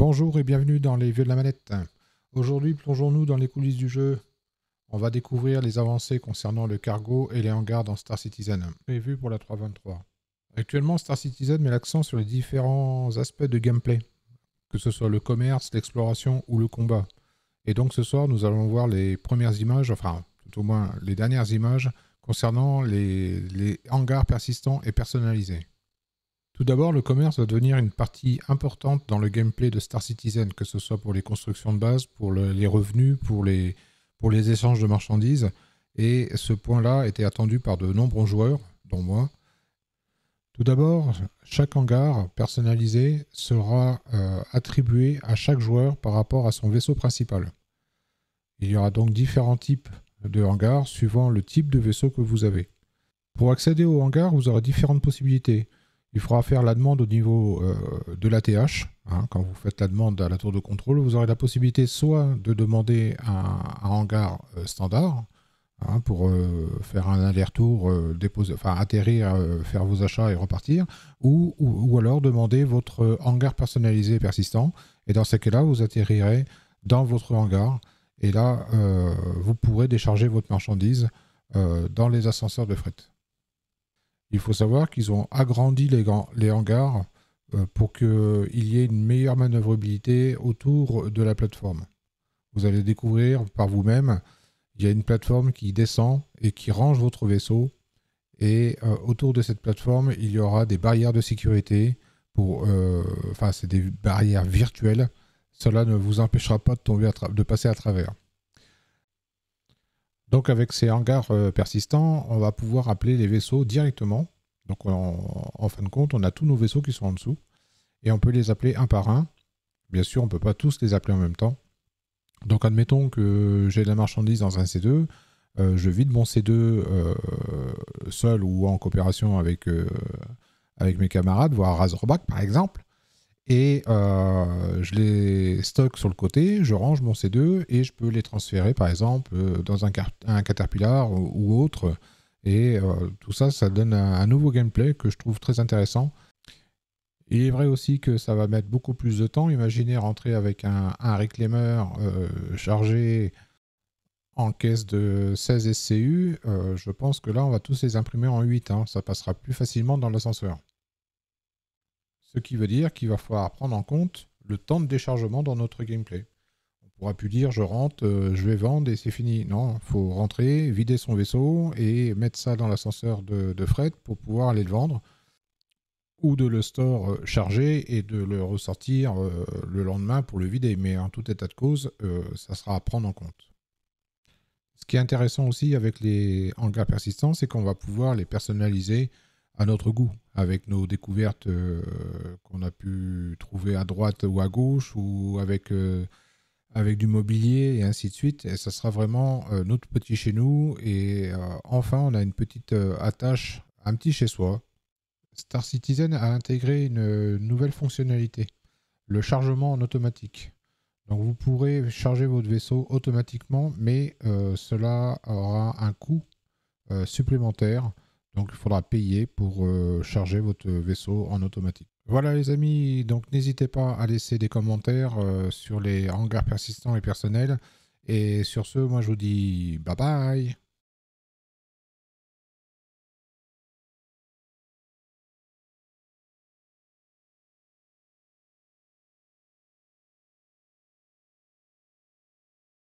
Bonjour et bienvenue dans les Vieux de la Manette. Aujourd'hui, plongeons-nous dans les coulisses du jeu. On va découvrir les avancées concernant le cargo et les hangars dans Star Citizen, prévu pour la 3.23. Actuellement, Star Citizen met l'accent sur les différents aspects de gameplay, que ce soit le commerce, l'exploration ou le combat. Et donc ce soir, nous allons voir les premières images, enfin tout au moins les dernières images, concernant les hangars persistants et personnalisés. Tout d'abord, le commerce va devenir une partie importante dans le gameplay de Star Citizen, que ce soit pour les constructions de base, pour les revenus, pour les, échanges de marchandises. Et ce point-là était attendu par de nombreux joueurs, dont moi. Tout d'abord, chaque hangar personnalisé sera euh, attribué à chaque joueur par rapport à son vaisseau principal. Il y aura donc différents types de hangars suivant le type de vaisseau que vous avez. Pour accéder au hangar, vous aurez différentes possibilités il faudra faire la demande au niveau euh, de l'ATH. Hein. quand vous faites la demande à la tour de contrôle, vous aurez la possibilité soit de demander un, hangar euh, standard hein, pour euh, faire un aller-retour, enfin atterrir, faire vos achats et repartir, ou, ou, alors demander votre hangar personnalisé persistant. Et dans ces cas-là, vous atterrirez dans votre hangar et là, vous pourrez décharger votre marchandise dans les ascenseurs de fret. Il faut savoir qu'ils ont agrandi les, les hangars euh, pour qu'il y ait une meilleure manœuvrabilité autour de la plateforme. Vous allez découvrir par vous-même, il y a une plateforme qui descend et qui range votre vaisseau. Et euh, autour de cette plateforme, il y aura des barrières de sécurité. Pour, euh, enfin, c'est des barrières virtuelles. Cela ne vous empêchera pas de, de passer à travers. Donc avec ces hangars euh, persistants, on va pouvoir appeler les vaisseaux directement. Donc en fin de compte, on a tous nos vaisseaux qui sont en dessous. Et on peut les appeler un par un. Bien sûr, on ne peut pas tous les appeler en même temps. Donc admettons que j'ai de la marchandise dans un C2. Euh, je vide mon C2 euh, seul ou en coopération avec, avec mes camarades, voire Razorback par exemple et euh, je les stocke sur le côté, je range mon C2 et je peux les transférer par exemple euh, dans un, Caterpillar ou, autre. Et euh, tout ça, ça donne un, nouveau gameplay que je trouve très intéressant. Il est vrai aussi que ça va mettre beaucoup plus de temps. Imaginez rentrer avec un, reclaimer chargé en caisse de 16 SCU. je pense que là, on va tous les imprimer en 8. Hein. Ça passera plus facilement dans l'ascenseur. Ce qui veut dire qu'il va falloir prendre en compte le temps de déchargement dans notre gameplay. On ne pourra plus dire je rentre, euh, je vais vendre et c'est fini. Non, il faut rentrer, vider son vaisseau et mettre ça dans l'ascenseur de, fret pour pouvoir aller le vendre ou de le store euh, chargé et de le ressortir euh, le lendemain pour le vider. Mais en tout état de cause, ça sera à prendre en compte. Ce qui est intéressant aussi avec les hangars persistants, c'est qu'on va pouvoir les personnaliser à notre goût, avec nos découvertes euh, qu'on a pu trouver à droite ou à gauche, ou avec, euh, avec du mobilier et ainsi de suite. Et ça sera vraiment euh, notre petit chez nous. Et enfin, on a une petite attache, un petit chez soi. Star Citizen a intégré une nouvelle fonctionnalité, le chargement en automatique. Donc vous pourrez charger votre vaisseau automatiquement, mais cela aura un coût supplémentaire donc il faudra payer pour euh, charger votre vaisseau en automatique. Voilà les amis, donc n'hésitez pas à laisser des commentaires euh, sur les hangars persistants et personnels. Et sur ce, moi je vous dis bye bye